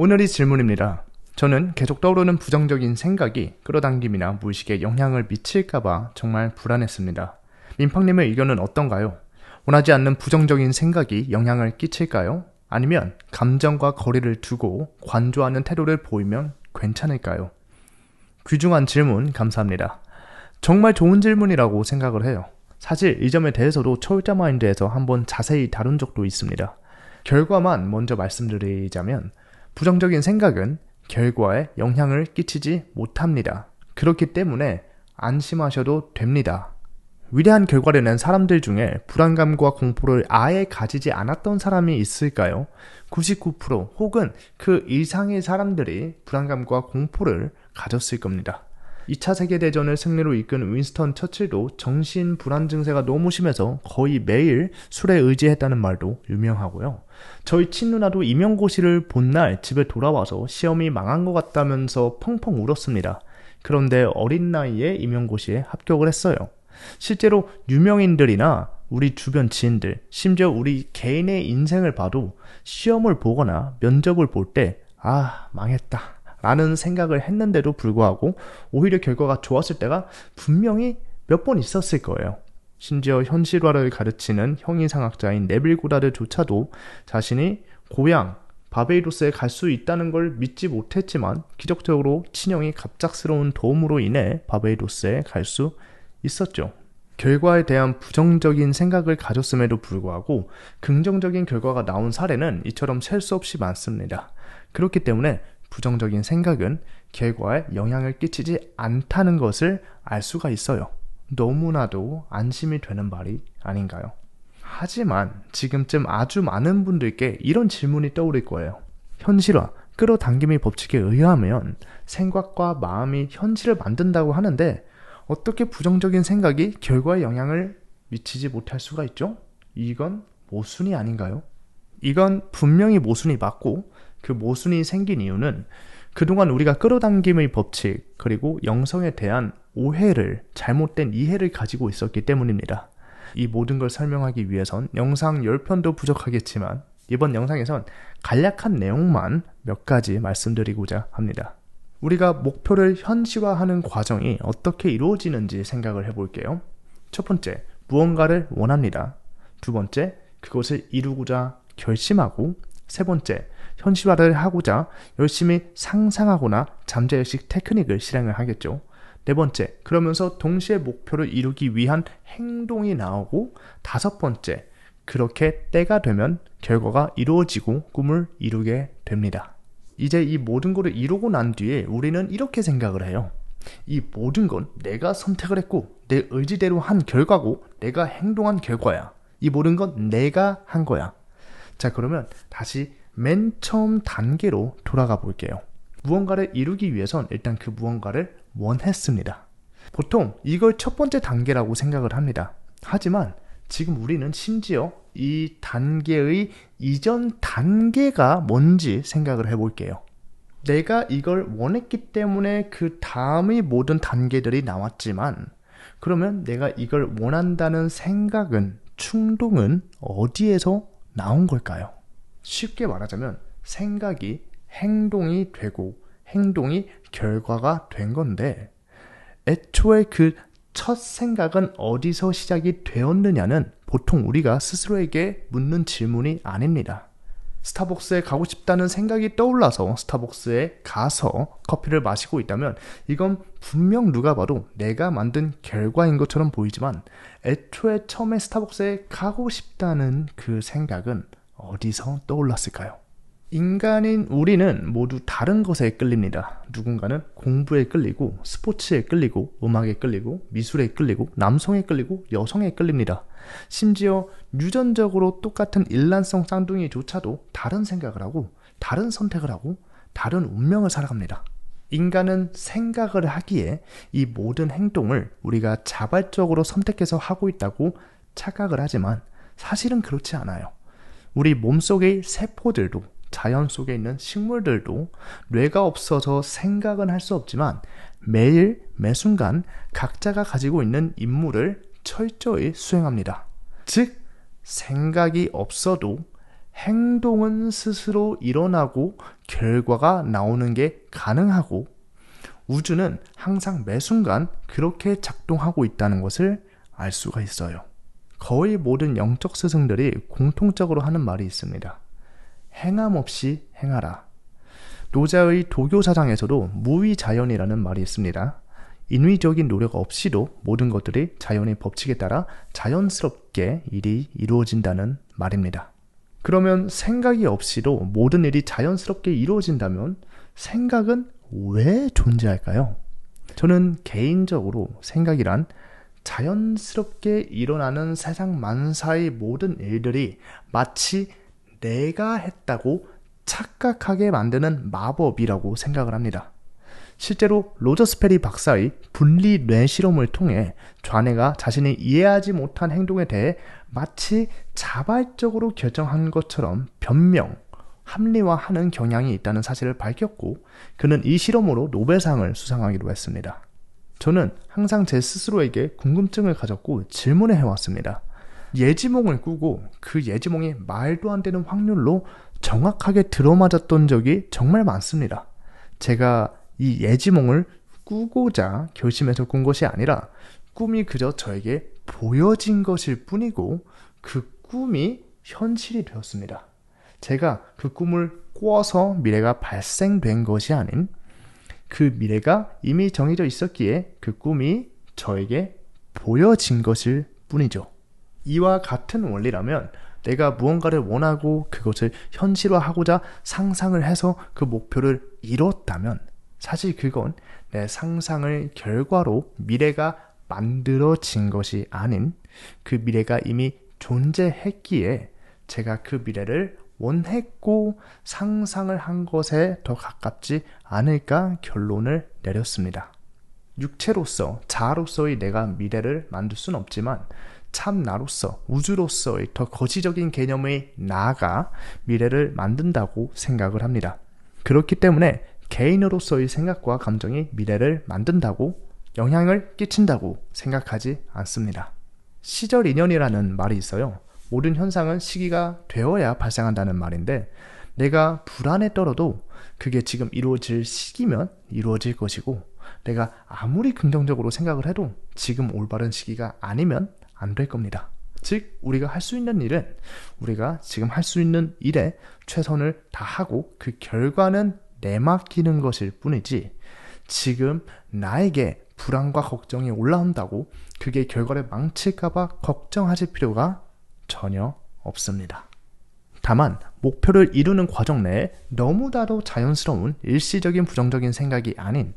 오늘의 질문입니다. 저는 계속 떠오르는 부정적인 생각이 끌어당김이나 무의식에 영향을 미칠까봐 정말 불안했습니다. 민팡님의 의견은 어떤가요? 원하지 않는 부정적인 생각이 영향을 끼칠까요? 아니면 감정과 거리를 두고 관조하는 태도를 보이면 괜찮을까요? 귀중한 질문 감사합니다. 정말 좋은 질문이라고 생각을 해요. 사실 이 점에 대해서도 초월자 마인드에서 한번 자세히 다룬 적도 있습니다. 결과만 먼저 말씀드리자면 부정적인 생각은 결과에 영향을 끼치지 못합니다. 그렇기 때문에 안심하셔도 됩니다. 위대한 결과를 낸 사람들 중에 불안감과 공포를 아예 가지지 않았던 사람이 있을까요? 99% 혹은 그 이상의 사람들이 불안감과 공포를 가졌을 겁니다. 2차 세계대전을 승리로 이끈 윈스턴 처칠도 정신 불안 증세가 너무 심해서 거의 매일 술에 의지했다는 말도 유명하고요. 저희 친누나도 임용고시를 본 날 집에 돌아와서 시험이 망한 것 같다면서 펑펑 울었습니다. 그런데 어린 나이에 임용고시에 합격을 했어요. 실제로 유명인들이나 우리 주변 지인들, 심지어 우리 개인의 인생을 봐도 시험을 보거나 면접을 볼 때, 아, 망했다. 라는 생각을 했는데도 불구하고 오히려 결과가 좋았을 때가 분명히 몇 번 있었을 거예요. 심지어 현실화를 가르치는 형이상학자인 네빌 고다르조차도 자신이 고향 바베이로스에 갈 수 있다는 걸 믿지 못했지만 기적적으로 친형이 갑작스러운 도움으로 인해 바베이로스에 갈 수 있었죠. 결과에 대한 부정적인 생각을 가졌음에도 불구하고 긍정적인 결과가 나온 사례는 이처럼 셀 수 없이 많습니다. 그렇기 때문에 부정적인 생각은 결과에 영향을 끼치지 않다는 것을 알 수가 있어요. 너무나도 안심이 되는 말이 아닌가요? 하지만 지금쯤 아주 많은 분들께 이런 질문이 떠오를 거예요. 현실화, 끌어당김의 법칙에 의하면 생각과 마음이 현실을 만든다고 하는데 어떻게 부정적인 생각이 결과에 영향을 미치지 못할 수가 있죠? 이건 모순이 아닌가요? 이건 분명히 모순이 맞고 그 모순이 생긴 이유는 그동안 우리가 끌어당김의 법칙 그리고 영성에 대한 오해를 잘못된 이해를 가지고 있었기 때문입니다. 이 모든 걸 설명하기 위해선 영상 10편도 부족하겠지만 이번 영상에선 간략한 내용만 몇 가지 말씀드리고자 합니다. 우리가 목표를 현실화하는 과정이 어떻게 이루어지는지 생각을 해볼게요. 첫 번째, 무언가를 원합니다. 두 번째, 그것을 이루고자 결심하고 세 번째, 현실화를 하고자 열심히 상상하거나 잠재의식 테크닉을 실행을 하겠죠. 네 번째, 그러면서 동시에 목표를 이루기 위한 행동이 나오고 다섯 번째, 그렇게 때가 되면 결과가 이루어지고 꿈을 이루게 됩니다. 이제 이 모든 것을 이루고 난 뒤에 우리는 이렇게 생각을 해요. 이 모든 건 내가 선택을 했고 내 의지대로 한 결과고 내가 행동한 결과야. 이 모든 건 내가 한 거야. 자, 그러면 다시 맨 처음 단계로 돌아가 볼게요. 무언가를 이루기 위해선 일단 그 무언가를 원했습니다. 보통 이걸 첫 번째 단계라고 생각을 합니다. 하지만 지금 우리는 심지어 이 단계의 이전 단계가 뭔지 생각을 해볼게요. 내가 이걸 원했기 때문에 그 다음의 모든 단계들이 나왔지만, 그러면 내가 이걸 원한다는 생각은, 충동은 어디에서 나온 걸까요? 쉽게 말하자면 생각이 행동이 되고 행동이 결과가 된 건데 애초에 그 첫 생각은 어디서 시작이 되었느냐는 보통 우리가 스스로에게 묻는 질문이 아닙니다. 스타벅스에 가고 싶다는 생각이 떠올라서 스타벅스에 가서 커피를 마시고 있다면 이건 분명 누가 봐도 내가 만든 결과인 것처럼 보이지만 애초에 처음에 스타벅스에 가고 싶다는 그 생각은 어디서 떠올랐을까요? 인간인 우리는 모두 다른 것에 끌립니다. 누군가는 공부에 끌리고, 스포츠에 끌리고, 음악에 끌리고, 미술에 끌리고, 남성에 끌리고, 여성에 끌립니다. 심지어 유전적으로 똑같은 일란성 쌍둥이조차도 다른 생각을 하고, 다른 선택을 하고, 다른 운명을 살아갑니다. 인간은 생각을 하기에 이 모든 행동을 우리가 자발적으로 선택해서 하고 있다고 착각을 하지만 사실은 그렇지 않아요. 우리 몸속의 세포들도 자연 속에 있는 식물들도 뇌가 없어서 생각은 할 수 없지만 매일 매순간 각자가 가지고 있는 임무를 철저히 수행합니다. 즉, 생각이 없어도 행동은 스스로 일어나고 결과가 나오는 게 가능하고 우주는 항상 매순간 그렇게 작동하고 있다는 것을 알 수가 있어요. 거의 모든 영적 스승들이 공통적으로 하는 말이 있습니다. 행함 없이 행하라. 노자의 도교사상에서도 무위자연이라는 말이 있습니다. 인위적인 노력 없이도 모든 것들이 자연의 법칙에 따라 자연스럽게 일이 이루어진다는 말입니다. 그러면 생각이 없이도 모든 일이 자연스럽게 이루어진다면 생각은 왜 존재할까요? 저는 개인적으로 생각이란 자연스럽게 일어나는 세상 만사의 모든 일들이 마치 내가 했다고 착각하게 만드는 마법이라고 생각을 합니다. 실제로 로저 스페리 박사의 분리 뇌 실험을 통해 좌뇌가 자신이 이해하지 못한 행동에 대해 마치 자발적으로 결정한 것처럼 변명, 합리화하는 경향이 있다는 사실을 밝혔고 그는 이 실험으로 노벨상을 수상하기로 했습니다. 저는 항상 제 스스로에게 궁금증을 가졌고 질문을 해왔습니다. 예지몽을 꾸고 그 예지몽이 말도 안 되는 확률로 정확하게 들어맞았던 적이 정말 많습니다. 제가 이 예지몽을 꾸고자 결심해서 꾼 것이 아니라 꿈이 그저 저에게 보여진 것일 뿐이고 그 꿈이 현실이 되었습니다. 제가 그 꿈을 꾸어서 미래가 발생된 것이 아닌 그 미래가 이미 정해져 있었기에 그 꿈이 저에게 보여진 것일 뿐이죠. 이와 같은 원리라면 내가 무언가를 원하고 그것을 현실화하고자 상상을 해서 그 목표를 이뤘다면 사실 그건 내 상상을 결과로 미래가 만들어진 것이 아닌 그 미래가 이미 존재했기에 제가 그 미래를 원했고 상상을 한 것에 더 가깝지 않을까 결론을 내렸습니다. 육체로서, 자아로서의 내가 미래를 만들 수는 없지만 참 나로서 우주로서의 더 거시적인 개념의 나가 미래를 만든다고 생각을 합니다. 그렇기 때문에 개인으로서의 생각과 감정이 미래를 만든다고 영향을 끼친다고 생각하지 않습니다. 시절 인연이라는 말이 있어요. 모든 현상은 시기가 되어야 발생한다는 말인데 내가 불안에 떨어도 그게 지금 이루어질 시기면 이루어질 것이고 내가 아무리 긍정적으로 생각을 해도 지금 올바른 시기가 아니면 안될 겁니다. 즉, 우리가 할 수 있는 일은 우리가 지금 할 수 있는 일에 최선을 다하고 그 결과는 내맡기는 것일 뿐이지 지금 나에게 불안과 걱정이 올라온다고 그게 결과를 망칠까봐 걱정하실 필요가 전혀 없습니다. 다만 목표를 이루는 과정 내에 너무나도 자연스러운 일시적인 부정적인 생각이 아닌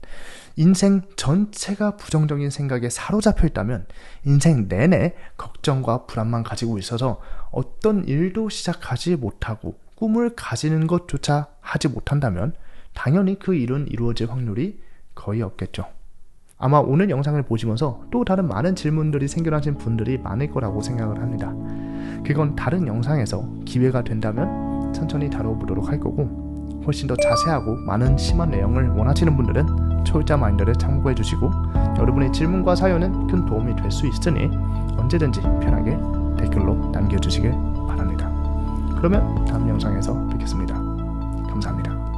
인생 전체가 부정적인 생각에 사로잡혀 있다면 인생 내내 걱정과 불안만 가지고 있어서 어떤 일도 시작하지 못하고 꿈을 가지는 것조차 하지 못한다면 당연히 그 일은 이루어질 확률이 거의 없겠죠. 아마 오늘 영상을 보시면서 또 다른 많은 질문들이 생겨나신 분들이 많을 거라고 생각을 합니다. 그건 다른 영상에서 기회가 된다면 천천히 다뤄보도록 할 거고 훨씬 더 자세하고 많은 심한 내용을 원하시는 분들은 초월자 마인드를 참고해 주시고 여러분의 질문과 사연은 큰 도움이 될 수 있으니 언제든지 편하게 댓글로 남겨주시길 바랍니다. 그러면 다음 영상에서 뵙겠습니다. 감사합니다.